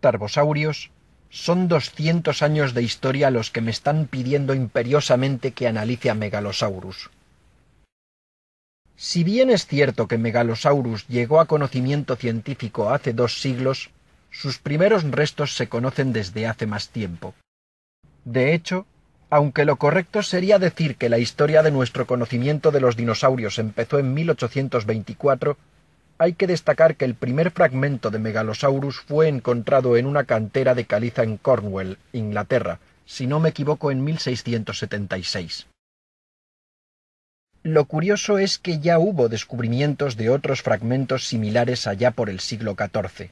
tarbosaurios, son 200 años de historia los que me están pidiendo imperiosamente que analice a Megalosaurus. Si bien es cierto que Megalosaurus llegó a conocimiento científico hace dos siglos, sus primeros restos se conocen desde hace más tiempo. De hecho, aunque lo correcto sería decir que la historia de nuestro conocimiento de los dinosaurios empezó en 1824, hay que destacar que el primer fragmento de Megalosaurus fue encontrado en una cantera de caliza en Cornwall, Inglaterra, si no me equivoco en 1676. Lo curioso es que ya hubo descubrimientos de otros fragmentos similares allá por el siglo XIV.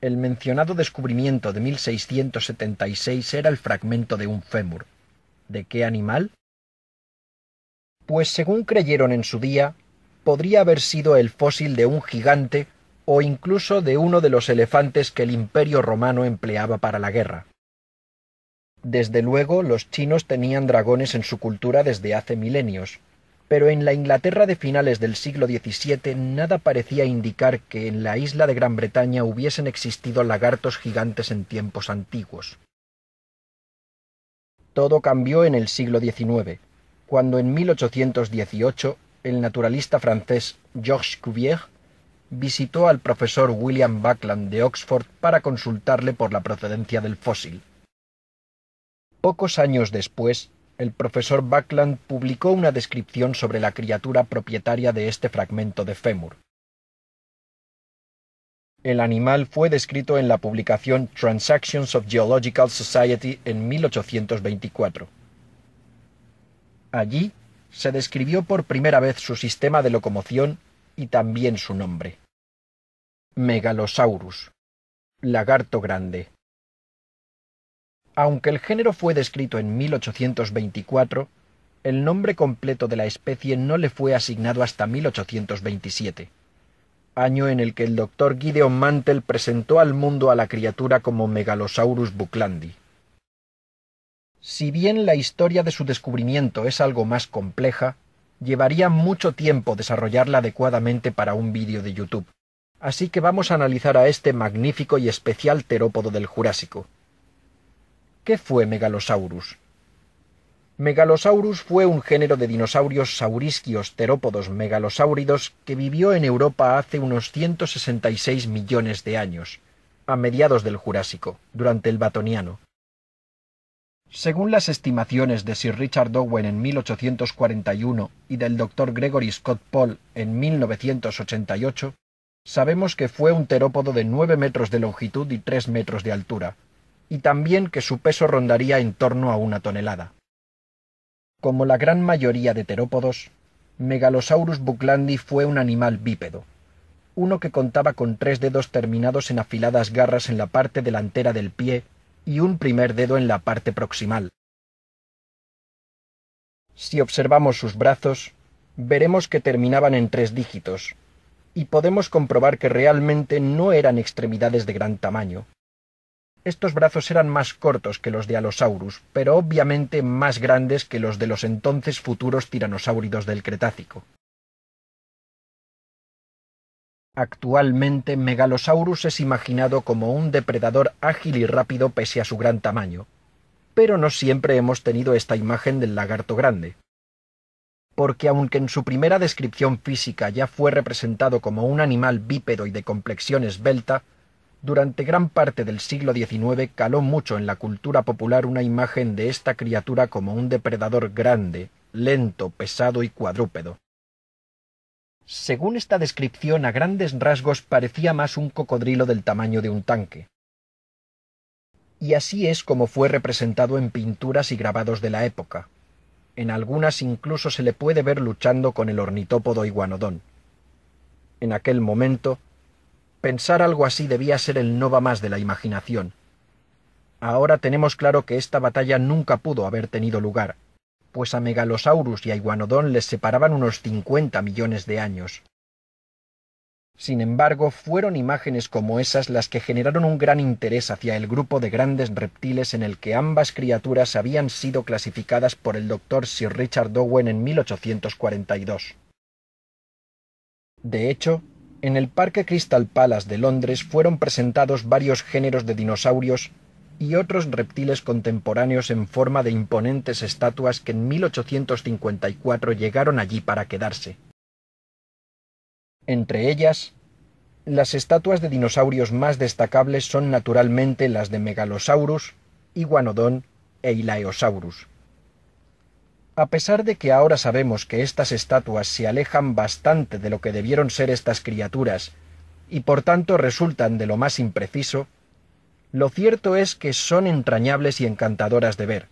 El mencionado descubrimiento de 1676 era el fragmento de un fémur. ¿De qué animal? Pues según creyeron en su día, podría haber sido el fósil de un gigante o incluso de uno de los elefantes que el imperio romano empleaba para la guerra. Desde luego, los chinos tenían dragones en su cultura desde hace milenios, pero en la Inglaterra de finales del siglo XVII nada parecía indicar que en la isla de Gran Bretaña hubiesen existido lagartos gigantes en tiempos antiguos. Todo cambió en el siglo XIX, cuando en 1818 el naturalista francés Georges Cuvier visitó al profesor William Buckland de Oxford para consultarle por la procedencia del fósil. Pocos años después, el profesor Buckland publicó una descripción sobre la criatura propietaria de este fragmento de fémur. El animal fue descrito en la publicación Transactions of Geological Society en 1824. Allí se describió por primera vez su sistema de locomoción y también su nombre. Megalosaurus. Lagarto grande. Aunque el género fue descrito en 1824, el nombre completo de la especie no le fue asignado hasta 1827, año en el que el doctor Gideon Mantel presentó al mundo a la criatura como Megalosaurus buclandi. Si bien la historia de su descubrimiento es algo más compleja, llevaría mucho tiempo desarrollarla adecuadamente para un vídeo de YouTube. Así que vamos a analizar a este magnífico y especial terópodo del Jurásico. ¿Qué fue Megalosaurus? Megalosaurus fue un género de dinosaurios saurisquios terópodos megalosáuridos que vivió en Europa hace unos 166 millones de años, a mediados del Jurásico, durante el Batoniano. Según las estimaciones de Sir Richard Owen en 1841 y del doctor Gregory Scott Paul en 1988, sabemos que fue un terópodo de 9 metros de longitud y 3 metros de altura, y también que su peso rondaría en torno a una tonelada. Como la gran mayoría de terópodos, Megalosaurus bucklandi fue un animal bípedo, uno que contaba con tres dedos terminados en afiladas garras en la parte delantera del pie y un primer dedo en la parte proximal. Si observamos sus brazos, veremos que terminaban en tres dígitos, y podemos comprobar que realmente no eran extremidades de gran tamaño. Estos brazos eran más cortos que los de Alosaurus, pero obviamente más grandes que los de los entonces futuros tiranosáuridos del Cretácico. Actualmente, Megalosaurus es imaginado como un depredador ágil y rápido pese a su gran tamaño, pero no siempre hemos tenido esta imagen del lagarto grande. Porque aunque en su primera descripción física ya fue representado como un animal bípedo y de complexión esbelta, durante gran parte del siglo XIX caló mucho en la cultura popular una imagen de esta criatura como un depredador grande, lento, pesado y cuadrúpedo. Según esta descripción, a grandes rasgos parecía más un cocodrilo del tamaño de un tanque. Y así es como fue representado en pinturas y grabados de la época. En algunas incluso se le puede ver luchando con el ornitópodo iguanodón. En aquel momento, pensar algo así debía ser el nova más de la imaginación. Ahora tenemos claro que esta batalla nunca pudo haber tenido lugar, pues a Megalosaurus y a Iguanodón les separaban unos cincuenta millones de años. Sin embargo, fueron imágenes como esas las que generaron un gran interés hacia el grupo de grandes reptiles en el que ambas criaturas habían sido clasificadas por el doctor Sir Richard Owen en 1842. De hecho, en el Parque Crystal Palace de Londres fueron presentados varios géneros de dinosaurios y otros reptiles contemporáneos en forma de imponentes estatuas que en 1854 llegaron allí para quedarse. Entre ellas, las estatuas de dinosaurios más destacables son naturalmente las de Megalosaurus, iguanodón e Ilaeosaurus. A pesar de que ahora sabemos que estas estatuas se alejan bastante de lo que debieron ser estas criaturas, y por tanto resultan de lo más impreciso, lo cierto es que son entrañables y encantadoras de ver,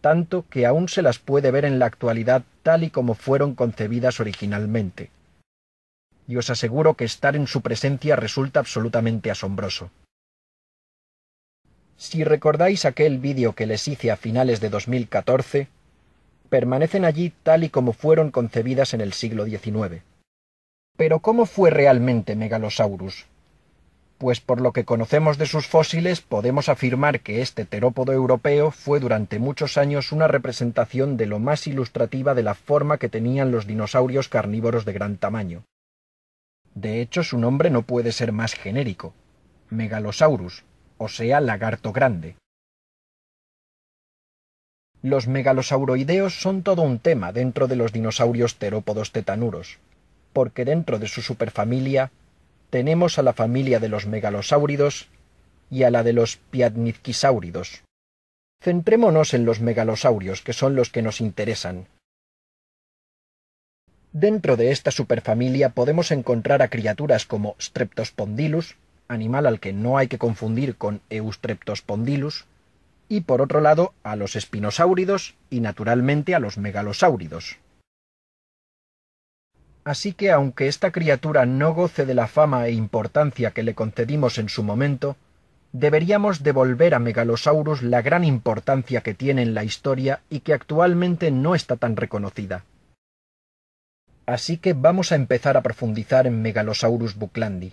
tanto que aún se las puede ver en la actualidad tal y como fueron concebidas originalmente. Y os aseguro que estar en su presencia resulta absolutamente asombroso. Si recordáis aquel vídeo que les hice a finales de 2014, permanecen allí tal y como fueron concebidas en el siglo XIX. Pero ¿cómo fue realmente Megalosaurus? pues por lo que conocemos de sus fósiles podemos afirmar que este terópodo europeo fue durante muchos años una representación de lo más ilustrativa de la forma que tenían los dinosaurios carnívoros de gran tamaño. De hecho, su nombre no puede ser más genérico, Megalosaurus, o sea, lagarto grande. Los megalosauroideos son todo un tema dentro de los dinosaurios terópodos tetanuros, porque dentro de su superfamilia tenemos a la familia de los megalosáuridos y a la de los piadnizquisáuridos. Centrémonos en los megalosaurios, que son los que nos interesan. Dentro de esta superfamilia podemos encontrar a criaturas como Streptospondylus, animal al que no hay que confundir con Eustreptospondylus, y por otro lado a los espinosáuridos y naturalmente a los megalosáuridos. Así que aunque esta criatura no goce de la fama e importancia que le concedimos en su momento, deberíamos devolver a Megalosaurus la gran importancia que tiene en la historia y que actualmente no está tan reconocida. Así que vamos a empezar a profundizar en Megalosaurus buclandi.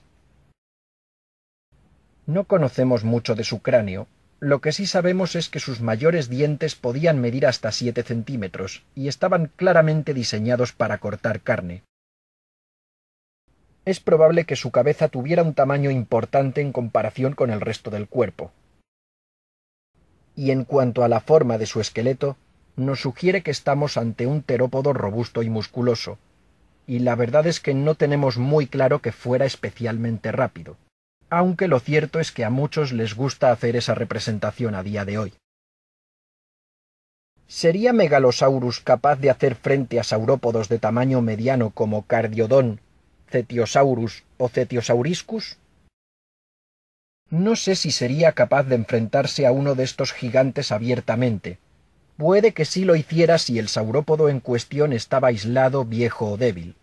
No conocemos mucho de su cráneo, lo que sí sabemos es que sus mayores dientes podían medir hasta siete centímetros y estaban claramente diseñados para cortar carne es probable que su cabeza tuviera un tamaño importante en comparación con el resto del cuerpo. Y en cuanto a la forma de su esqueleto, nos sugiere que estamos ante un terópodo robusto y musculoso, y la verdad es que no tenemos muy claro que fuera especialmente rápido, aunque lo cierto es que a muchos les gusta hacer esa representación a día de hoy. ¿Sería Megalosaurus capaz de hacer frente a saurópodos de tamaño mediano como Cardiodón Cetiosaurus o Cetiosauriscus? No sé si sería capaz de enfrentarse a uno de estos gigantes abiertamente. Puede que sí lo hiciera si el saurópodo en cuestión estaba aislado, viejo o débil.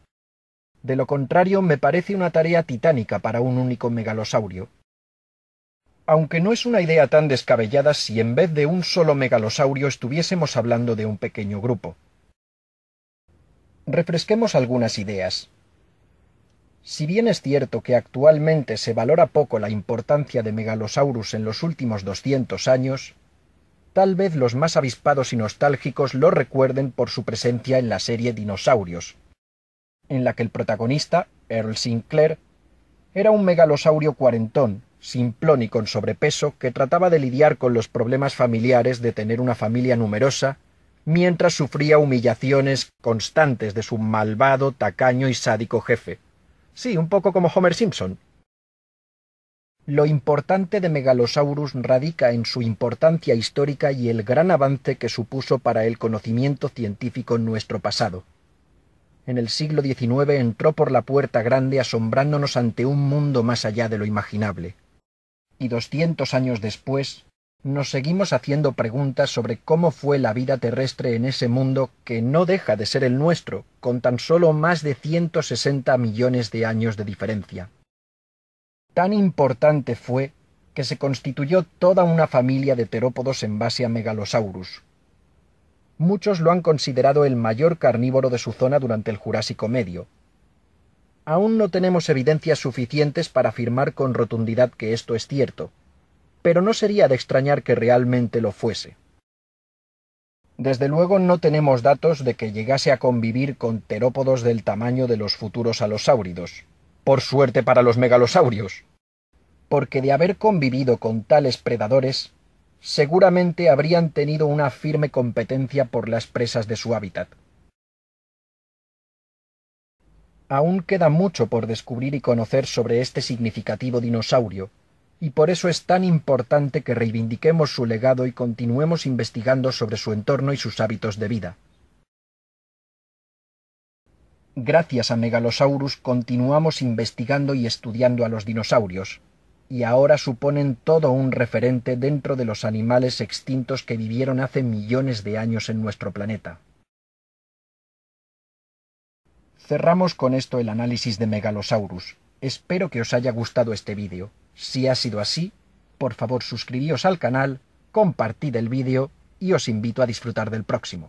De lo contrario, me parece una tarea titánica para un único megalosaurio. Aunque no es una idea tan descabellada si en vez de un solo megalosaurio estuviésemos hablando de un pequeño grupo. Refresquemos algunas ideas. Si bien es cierto que actualmente se valora poco la importancia de Megalosaurus en los últimos 200 años, tal vez los más avispados y nostálgicos lo recuerden por su presencia en la serie Dinosaurios, en la que el protagonista, Earl Sinclair, era un megalosaurio cuarentón, simplón y con sobrepeso, que trataba de lidiar con los problemas familiares de tener una familia numerosa, mientras sufría humillaciones constantes de su malvado, tacaño y sádico jefe Sí, un poco como Homer Simpson. Lo importante de Megalosaurus radica en su importancia histórica y el gran avance que supuso para el conocimiento científico en nuestro pasado. En el siglo XIX entró por la puerta grande asombrándonos ante un mundo más allá de lo imaginable. Y doscientos años después, nos seguimos haciendo preguntas sobre cómo fue la vida terrestre en ese mundo que no deja de ser el nuestro, con tan solo más de 160 millones de años de diferencia. Tan importante fue que se constituyó toda una familia de terópodos en base a Megalosaurus. Muchos lo han considerado el mayor carnívoro de su zona durante el Jurásico Medio. Aún no tenemos evidencias suficientes para afirmar con rotundidad que esto es cierto, pero no sería de extrañar que realmente lo fuese. Desde luego no tenemos datos de que llegase a convivir con terópodos del tamaño de los futuros alosáuridos. Por suerte para los megalosaurios. Porque de haber convivido con tales predadores, seguramente habrían tenido una firme competencia por las presas de su hábitat. Aún queda mucho por descubrir y conocer sobre este significativo dinosaurio, y por eso es tan importante que reivindiquemos su legado y continuemos investigando sobre su entorno y sus hábitos de vida. Gracias a Megalosaurus continuamos investigando y estudiando a los dinosaurios, y ahora suponen todo un referente dentro de los animales extintos que vivieron hace millones de años en nuestro planeta. Cerramos con esto el análisis de Megalosaurus, Espero que os haya gustado este vídeo. Si ha sido así, por favor suscribíos al canal, compartid el vídeo y os invito a disfrutar del próximo.